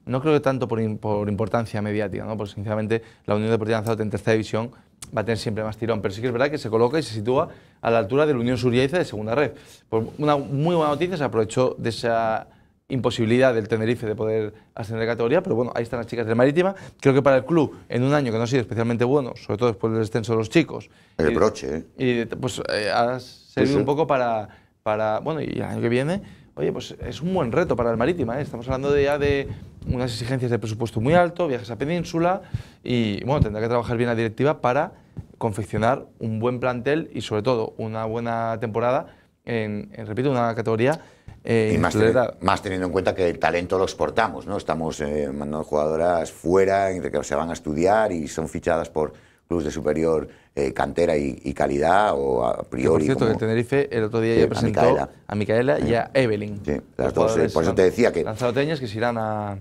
no creo que tanto por, importancia mediática, ¿no? porque sinceramente la Unión Deportiva Lanzarote en tercera división va a tener siempre más tirón, pero sí que es verdad que se coloca y se sitúa a la altura de la Unión Surieza de segunda red. Por pues una muy buena noticia se aprovechó de esa imposibilidad del Tenerife de poder ascender de categoría, pero bueno, ahí están las chicas del Marítima. Creo que para el club, en un año que no ha sido especialmente bueno, sobre todo después del descenso de los chicos. El broche, ¿eh? Y pues eh, ha servido un poco para, para. Bueno, y el año que viene, oye, pues es un buen reto para el Marítima, ¿eh? Estamos hablando de ya de unas exigencias de presupuesto muy alto, viajes a península y, bueno, tendrá que trabajar bien la directiva para confeccionar un buen plantel y, sobre todo, una buena temporada en, en repito, una categoría eh, más, teniendo, en cuenta que el talento lo exportamos, ¿no? Estamos eh, mandando jugadoras fuera, que se van a estudiar y son fichadas por clubes de superior eh, cantera y, calidad o a priori. por cierto, que Tenerife el otro día ya presentó a Micaela, y a Evelyn. Sí, las dos. por eso te decía que. que se irán a.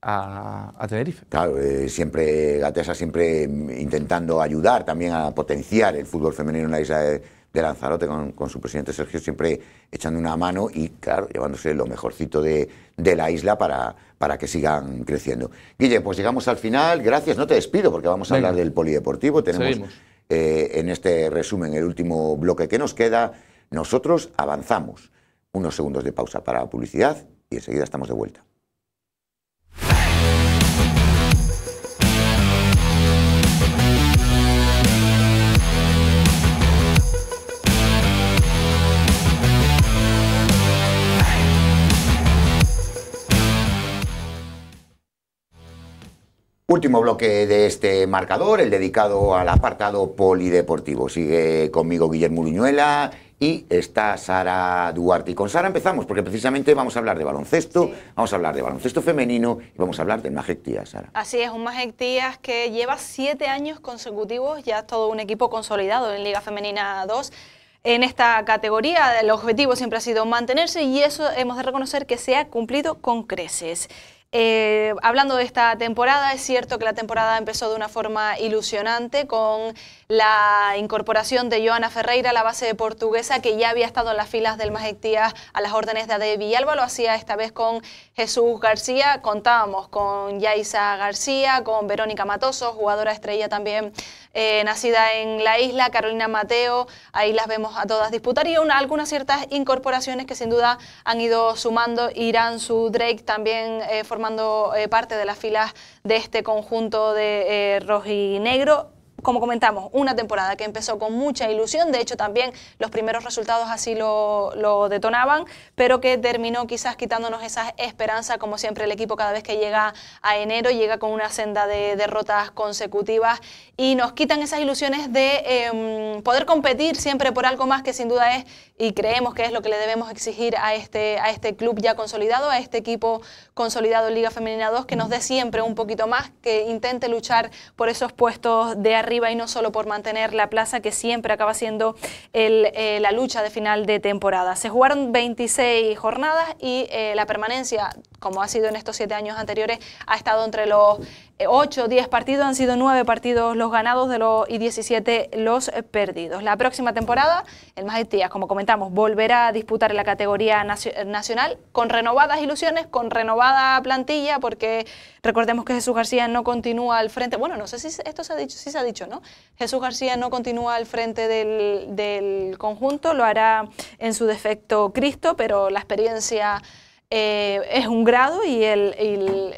A, Tenerife. Claro, siempre Gatesa siempre mm, intentando ayudar también a potenciar el fútbol femenino en la isla de, de Lanzarote con, su presidente Sergio, siempre echando una mano y, claro, llevándose lo mejorcito de, la isla para, para que sigan creciendo. Guille, pues llegamos al final. Gracias, no te despido porque vamos a hablar del polideportivo. Tenemos eh, en este resumen el último bloque que nos queda. Nosotros avanzamos. Unos segundos de pausa para publicidad y enseguida estamos de vuelta. Último bloque de este marcador, el dedicado al apartado polideportivo. Sigue conmigo Guillermo Uriñuela y está Sara Duarte. Y con Sara empezamos, porque precisamente vamos a hablar de baloncesto, vamos a hablar de baloncesto femenino y vamos a hablar de Magic Sara. Así es, un Magic que lleva siete años consecutivos, ya es todo un equipo consolidado en Liga Femenina 2 en esta categoría. El objetivo siempre ha sido mantenerse y eso hemos de reconocer que se ha cumplido con creces. Eh, hablando de esta temporada, es cierto que la temporada empezó de una forma ilusionante con la incorporación de Joana Ferreira, a la base portuguesa que ya había estado en las filas del Majestía a las órdenes de Ade Villalba, lo hacía esta vez con Jesús García, contábamos con Yaisa García, con Verónica Matoso, jugadora estrella también eh, nacida en la isla, Carolina Mateo, ahí las vemos a todas disputar y algunas ciertas incorporaciones que sin duda han ido sumando, Irán, su Drake también eh, formando eh, parte de las filas de este conjunto de rojo y negro como comentamos, una temporada que empezó con mucha ilusión, de hecho también los primeros resultados así lo, detonaban, pero que terminó quizás quitándonos esa esperanza, como siempre el equipo cada vez que llega a enero llega con una senda de derrotas consecutivas y nos quitan esas ilusiones de em, poder competir siempre por algo más que sin duda es y creemos que es lo que le debemos exigir a este, a este club ya consolidado, a este equipo consolidado Liga Femenina 2, que nos dé siempre un poquito más, que intente luchar por esos puestos de arriba y no solo por mantener la plaza, que siempre acaba siendo el, eh, la lucha de final de temporada. Se jugaron 26 jornadas y eh, la permanencia como ha sido en estos siete años anteriores, ha estado entre los eh, ocho o diez partidos, han sido nueve partidos los ganados de los, y 17 los perdidos. La próxima temporada, el Majestías, como comentamos, volverá a disputar la categoría nacional con renovadas ilusiones, con renovada plantilla, porque recordemos que Jesús García no continúa al frente, bueno, no sé si esto se ha dicho, si se ha dicho, ¿no? Jesús García no continúa al frente del, del conjunto, lo hará en su defecto Cristo, pero la experiencia eh, es un grado y,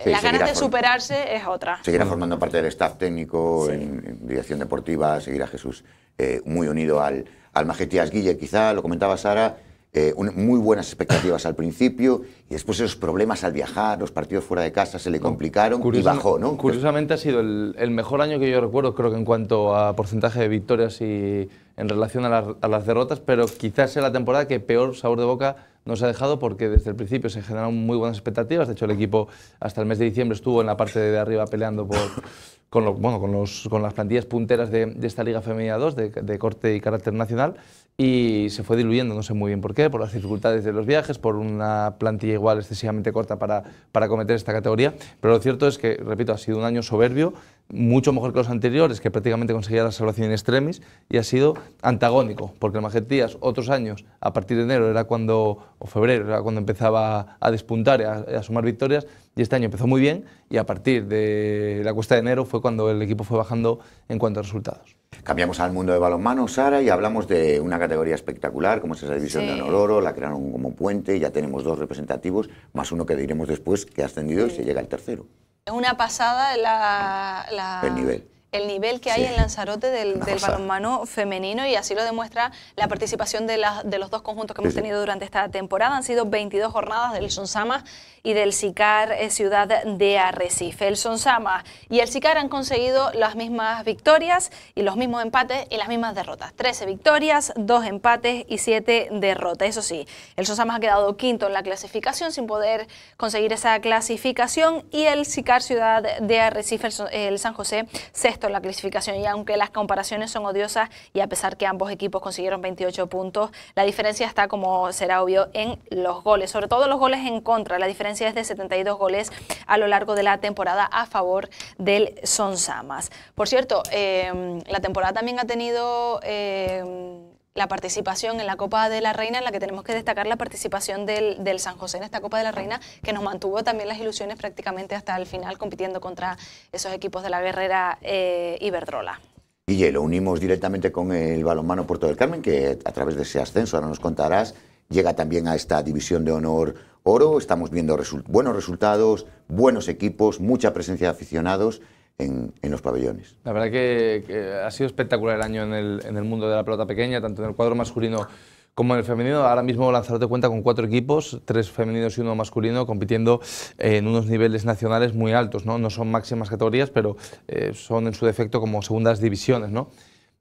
la ganas de superarse es otra. Seguirá formando parte del staff técnico en, dirección deportiva, seguirá Jesús eh, muy unido al, al Majetías Guille, quizá, lo comentaba Sara, eh, muy buenas expectativas al principio y después esos problemas al viajar, los partidos fuera de casa se le complicaron y bajó, ¿no? Curiosamente ha sido el, mejor año que yo recuerdo, creo que en cuanto a porcentaje de victorias y en relación a, a las derrotas, pero quizás sea la temporada que peor sabor de boca no se ha dejado porque desde el principio se generaron muy buenas expectativas. De hecho, el equipo hasta el mes de diciembre estuvo en la parte de arriba peleando con, las plantillas punteras de, esta Liga Femenina 2 de, corte y carácter nacional y se fue diluyendo, no sé muy bien por qué, por las dificultades de los viajes, por una plantilla igual excesivamente corta para, para cometer esta categoría. Pero lo cierto es que, repito, ha sido un año soberbio mucho mejor que los anteriores, que prácticamente conseguía la salvación en extremis, y ha sido antagónico, porque el Majetías otros años, a partir de enero era cuando, o febrero, era cuando empezaba a despuntar, a, a sumar victorias, y este año empezó muy bien, y a partir de la cuesta de enero fue cuando el equipo fue bajando en cuanto a resultados. Cambiamos al mundo de balonmano, Sara, y hablamos de una categoría espectacular, como es esa división de honor oro, la crearon como puente, ya tenemos dos representativos, más uno que diremos después, que ha ascendido y se llega al tercero una pasada la, la, el nivel el nivel que hay en Lanzarote del, balonmano femenino y así lo demuestra la participación de, los dos conjuntos que hemos tenido durante esta temporada. Han sido 22 jornadas del Sonsama y del SICAR eh, Ciudad de Arrecife. El Sonsama y el SICAR han conseguido las mismas victorias y los mismos empates y las mismas derrotas. 13 victorias, 2 empates y 7 derrotas. Eso sí, el Sonsama ha quedado quinto en la clasificación sin poder conseguir esa clasificación y el SICAR Ciudad de Arrecife, el, San José, sexto en la clasificación y aunque las comparaciones son odiosas y a pesar que ambos equipos consiguieron 28 puntos, la diferencia está, como será obvio, en los goles, sobre todo los goles en contra. La diferencia es de 72 goles a lo largo de la temporada a favor del Sonsamas. Por cierto, em, la temporada también ha tenido... Em, la participación en la Copa de la Reina, en la que tenemos que destacar la participación del, San José en esta Copa de la Reina, que nos mantuvo también las ilusiones prácticamente hasta el final, compitiendo contra esos equipos de la guerrera eh, Iberdrola. Guille, lo unimos directamente con el balonmano Puerto del Carmen, que a través de ese ascenso, ahora nos contarás, llega también a esta división de honor oro. Estamos viendo buenos resultados, buenos equipos, mucha presencia de aficionados en, los pabellones. La verdad que, ha sido espectacular el año en el, mundo de la pelota pequeña, tanto en el cuadro masculino como en el femenino, ahora mismo Lanzarote cuenta con cuatro equipos, tres femeninos y uno masculino, compitiendo en unos niveles nacionales muy altos, ¿no? No son máximas categorías, pero eh, son en su defecto como segundas divisiones,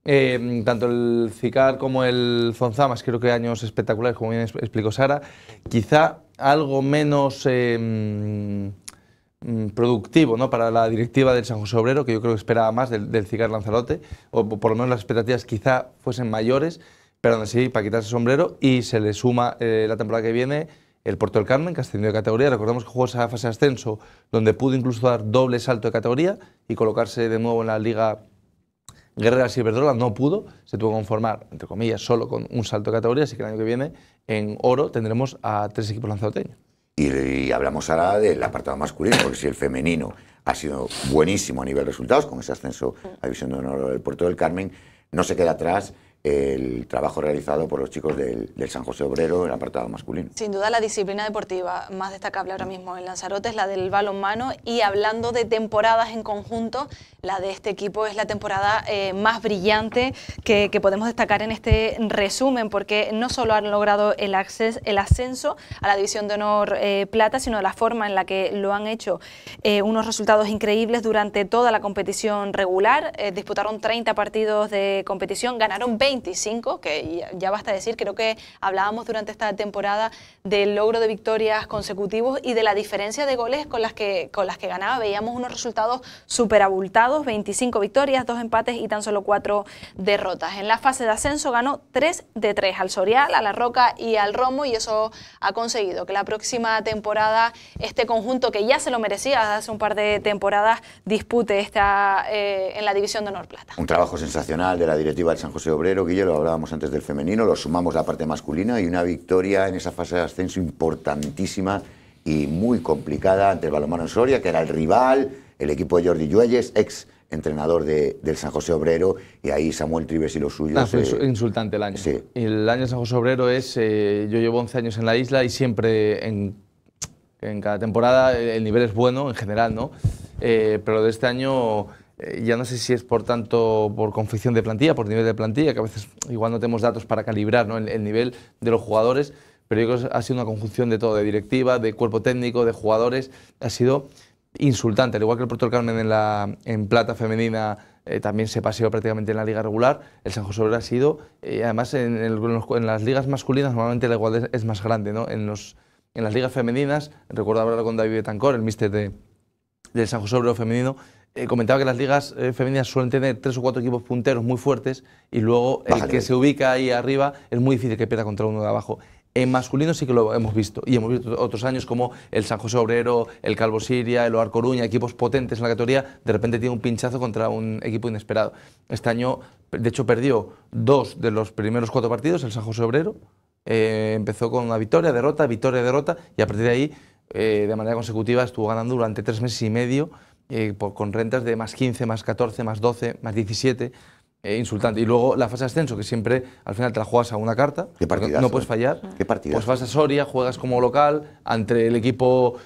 eh, tanto el CICAR como el Fonzamas, creo que años espectaculares, como bien explicó Sara. Quizá algo menos... Em, Mm, productivo ¿no? para la directiva del San José Obrero, que yo creo que esperaba más del, Cigar Lanzarote, o por lo menos las expectativas quizá fuesen mayores, pero así, para quitarse el sombrero, y se le suma eh, la temporada que viene el Puerto del Carmen, que ascendió de categoría. Recordamos que jugó esa fase de ascenso, donde pudo incluso dar doble salto de categoría y colocarse de nuevo en la Liga Guerrera Silverdrola. No pudo, se tuvo que conformar, entre comillas, solo con un salto de categoría. Así que el año que viene, en oro, tendremos a tres equipos lanzaroteños. Y, hablamos ahora del apartado masculino, porque si el femenino ha sido buenísimo a nivel de resultados, con ese ascenso a División de Honor del Puerto del Carmen, no se queda atrás el trabajo realizado por los chicos del, San José Obrero, el apartado masculino. Sin duda la disciplina deportiva más destacable ahora mismo en Lanzarote es la del balonmano y hablando de temporadas en conjunto, la de este equipo es la temporada eh, más brillante que, podemos destacar en este resumen porque no solo han logrado el, el ascenso a la División de Honor eh, Plata, sino la forma en la que lo han hecho, eh, unos resultados increíbles durante toda la competición regular, disputaron 30 partidos de competición, ganaron 20 25, que ya basta decir, creo que hablábamos durante esta temporada del logro de victorias consecutivos y de la diferencia de goles con las que, con las que ganaba. Veíamos unos resultados súper abultados, 25 victorias, dos empates y tan solo cuatro derrotas. En la fase de ascenso ganó 3 de 3 al Sorial, a La Roca y al Romo y eso ha conseguido que la próxima temporada este conjunto que ya se lo merecía hace un par de temporadas dispute esta, eh, en la División de Honor Plata. Un trabajo sensacional de la directiva del San José Obrero que yo lo hablábamos antes del femenino, lo sumamos la parte masculina y una victoria en esa fase de ascenso importantísima y muy complicada ante el balonmano Soria, que era el rival, el equipo de Jordi Lluelles, ex entrenador de, del San José Obrero, y ahí Samuel Trives y los suyos. Ah, eh, insultante el año. El año San José Obrero es, eh, yo llevo 11 años en la isla y siempre en, en, cada temporada el nivel es bueno en general, ¿no? Eh, pero de este año eh, ya no sé si es por tanto por confección de plantilla, por nivel de plantilla, que a veces igual no tenemos datos para calibrar ¿no? el, nivel de los jugadores, pero ha sido una conjunción de todo, de directiva, de cuerpo técnico, de jugadores, ha sido insultante, al igual que el Puerto Carmen en, la, en plata femenina eh, también se paseó prácticamente en la liga regular, el San José ha sido, eh, además en, las ligas masculinas normalmente la igualdad es más grande, ¿no? en, los, en las ligas femeninas, recuerdo hablar con David Tancor, el mister del San José Obrero femenino, eh, comentaba que las ligas eh, femeninas suelen tener tres o cuatro equipos punteros muy fuertes y luego el que se ubica ahí arriba es muy difícil que pierda contra uno de abajo. En masculino sí que lo hemos visto y hemos visto otros años como el San José Obrero, el Calvo Siria, el Oar Coruña, equipos potentes en la categoría, de repente tiene un pinchazo contra un equipo inesperado. Este año, de hecho, perdió dos de los primeros cuatro partidos, el San José Obrero, eh, empezó con una victoria, derrota, victoria, derrota y a partir de ahí, de manera consecutiva, estuvo ganando durante tres meses y medio eh, con rentas de más 15, más 14, más 12, más 17. Eh, insultante. Y luego la fase de ascenso, que siempre al final te la juegas a una carta, no puedes eh. fallar. ¿Qué partidas? Pues vas a Soria, juegas como local entre el equipo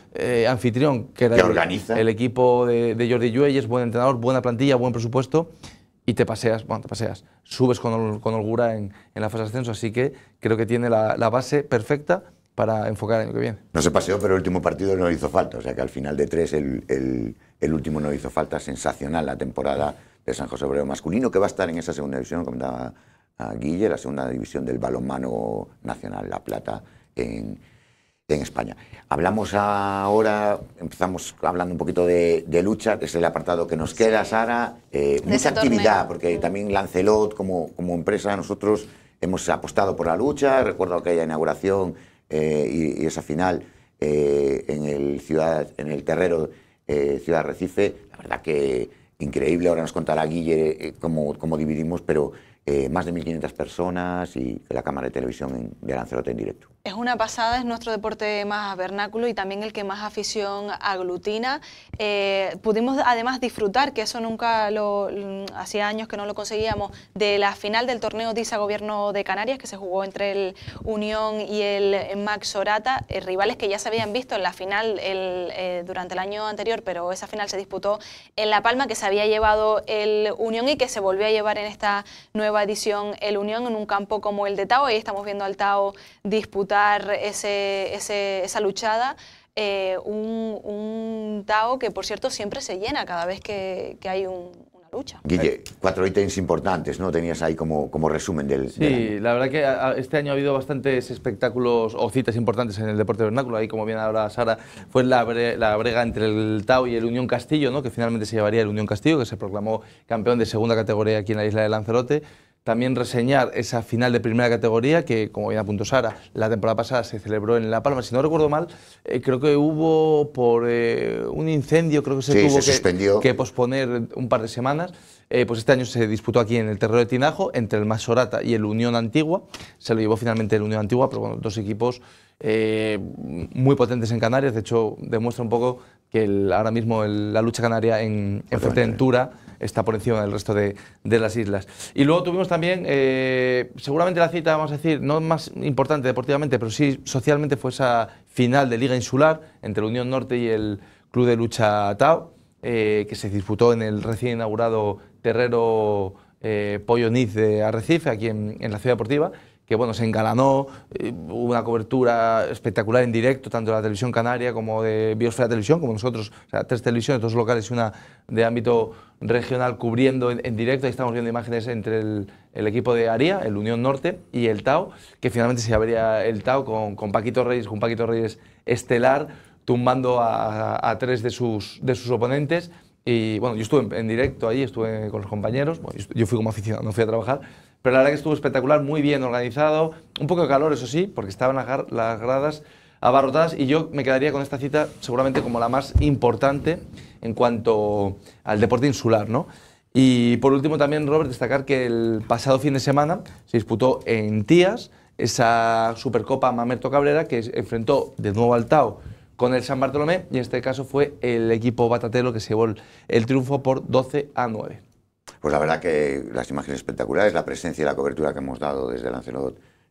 anfitrión, que era El, equipo de, Jordi Lluelles, buen entrenador, buena plantilla, buen presupuesto, y te paseas, bueno, te paseas, subes con, holgura en, la fase de ascenso, así que creo que tiene la, base perfecta para enfocar en lo que viene. No se paseó, pero el último partido no hizo falta, o sea que al final de tres el el último no hizo falta, sensacional la temporada de San José Obrero masculino, que va a estar en esa segunda división, comentaba ah, Guille, la segunda división del balonmano nacional, La Plata, en, España. Hablamos ahora, empezamos hablando un poquito de, lucha, que es el apartado que nos queda, Sara. Eh, mucha actividad, porque también Lancelot, como, como empresa, nosotros hemos apostado por la lucha. Recuerdo aquella inauguración eh, y, esa final eh, en, el ciudad, en el terrero eh, Ciudad Recife, la verdad que increíble. Ahora nos contará Guille eh, cómo, dividimos, pero eh, más de 1.500 personas y la cámara de televisión de Lanzarote en directo. Es una pasada, es nuestro deporte más vernáculo y también el que más afición aglutina. Eh, pudimos además disfrutar, que eso nunca lo, hacía años que no lo conseguíamos, de la final del torneo DISA Gobierno de Canarias, que se jugó entre el Unión y el Max Sorata, rivales que ya se habían visto en la final durante el año anterior, pero esa final se disputó en La Palma, que se había llevado el Unión y que se volvió a llevar en esta nueva edición el Unión en un campo como el de Tao. Ahí estamos viendo al Tao disputar ese, esa luchada. Eh, un, un, Tao que, por cierto, siempre se llena cada vez que, que hay un, Guille, cuatro ítems importantes, ¿no? Tenías ahí como, como resumen del. Sí, la verdad que este año ha habido bastantes espectáculos o citas importantes en el deporte vernáculo. Ahí, como bien ahora Sara, fue la, la brega entre el Tau y el Unión Castillo, ¿no? Que finalmente se llevaría el Unión Castillo, que se proclamó campeón de segunda categoría aquí en la isla de Lanzarote. También reseñar esa final de primera categoría que, como bien apuntó Sara, la temporada pasada se celebró en La Palma. Si no recuerdo mal, eh, creo que hubo por eh, un incendio, creo que se tuvo que, posponer un par de semanas. Eh, pues este año se disputó aquí en el terreno de Tinajo entre el Masorata y el Unión Antigua. Se lo llevó finalmente el Unión Antigua, pero bueno, dos equipos muy potentes en Canarias. De hecho, demuestra un poco que ahora mismo la lucha canaria en, en Fuerteventura está por encima del resto de, las islas. Y luego tuvimos también, eh, seguramente la cita, vamos a decir, no más importante deportivamente, pero sí socialmente fue esa final de Liga Insular entre la Unión Norte y el Club de Lucha Tau... Eh, que se disputó en el recién inaugurado terrero eh, Pollo Niz de Arrecife, aquí en, en la ciudad deportiva que bueno, se engalanó, eh, hubo una cobertura espectacular en directo, tanto de la televisión canaria como de Biosfera Televisión, como nosotros, tres televisiones, dos locales y una de ámbito regional cubriendo en, directo. Ahí estamos viendo imágenes entre el, equipo de Aria, el Unión Norte y el Tao, que finalmente se abría el Tao con, Paquito Reyes, con Paquito Reyes estelar, tumbando a, tres de sus, de sus oponentes y bueno, yo estuve en, directo ahí estuve con los compañeros, yo, fui como aficionado, no fui a trabajar, pero la verdad que estuvo espectacular, muy bien organizado, un poco de calor, eso sí, porque estaban las, las gradas abarrotadas y yo me quedaría con esta cita seguramente como la más importante en cuanto al deporte insular, ¿no? Y por último también, Robert, destacar que el pasado fin de semana se disputó en Tías esa Supercopa Mamerto Cabrera que enfrentó de nuevo al Tao con el San Bartolomé y en este caso fue el equipo Batatelo que se llevó el, triunfo por 12 a 9. Pues la verdad que las imágenes espectaculares, la presencia y la cobertura que hemos dado desde el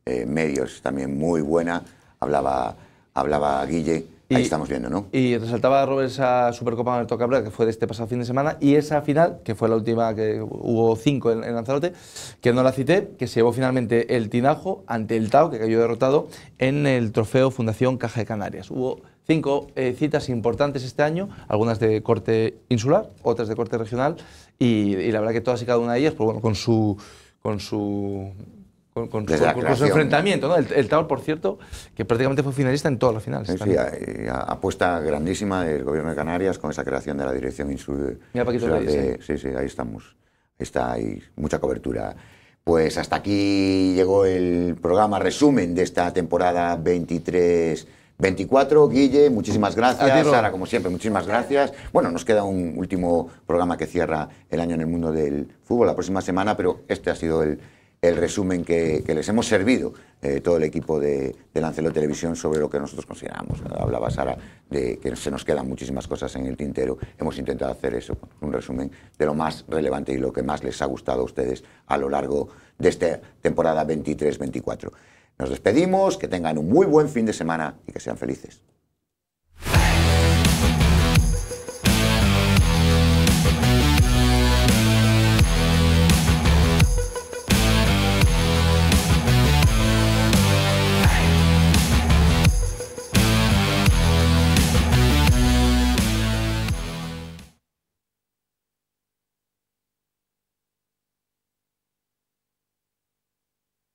eh, Medios también muy buena, hablaba, hablaba Guille. Ahí estamos viendo, ¿no? Y resaltaba Robert esa Supercopa el Cabrera, que fue de este pasado fin de semana, y esa final, que fue la última que hubo cinco en, en, Lanzarote, que no la cité, que se llevó finalmente el Tinajo ante el Tao, que cayó derrotado, en el trofeo Fundación Caja de Canarias. Hubo cinco eh, citas importantes este año, algunas de corte insular, otras de corte regional, y, la verdad que todas y cada una de ellas, pues con su... Con su enfrentamiento. El, el, por cierto, que prácticamente fue finalista en todas las finales. Sí, apuesta grandísima del Gobierno de Canarias con esa creación de la Dirección Insular. Sí, sí, ahí estamos. está, hay mucha cobertura. Pues hasta aquí llegó el programa resumen de esta temporada 23. 24, Guille, muchísimas gracias. Sara, como siempre, muchísimas gracias. Bueno, nos queda un último programa que cierra el año en el mundo del fútbol la próxima semana, pero este ha sido el, resumen que, les hemos servido eh, todo el equipo de, de Televisión sobre lo que nosotros consideramos. Hablaba Sara de que se nos quedan muchísimas cosas en el tintero. Hemos intentado hacer eso, un resumen de lo más relevante y lo que más les ha gustado a ustedes a lo largo de esta temporada 23-24. Nos despedimos, que tengan un muy buen fin de semana y que sean felices.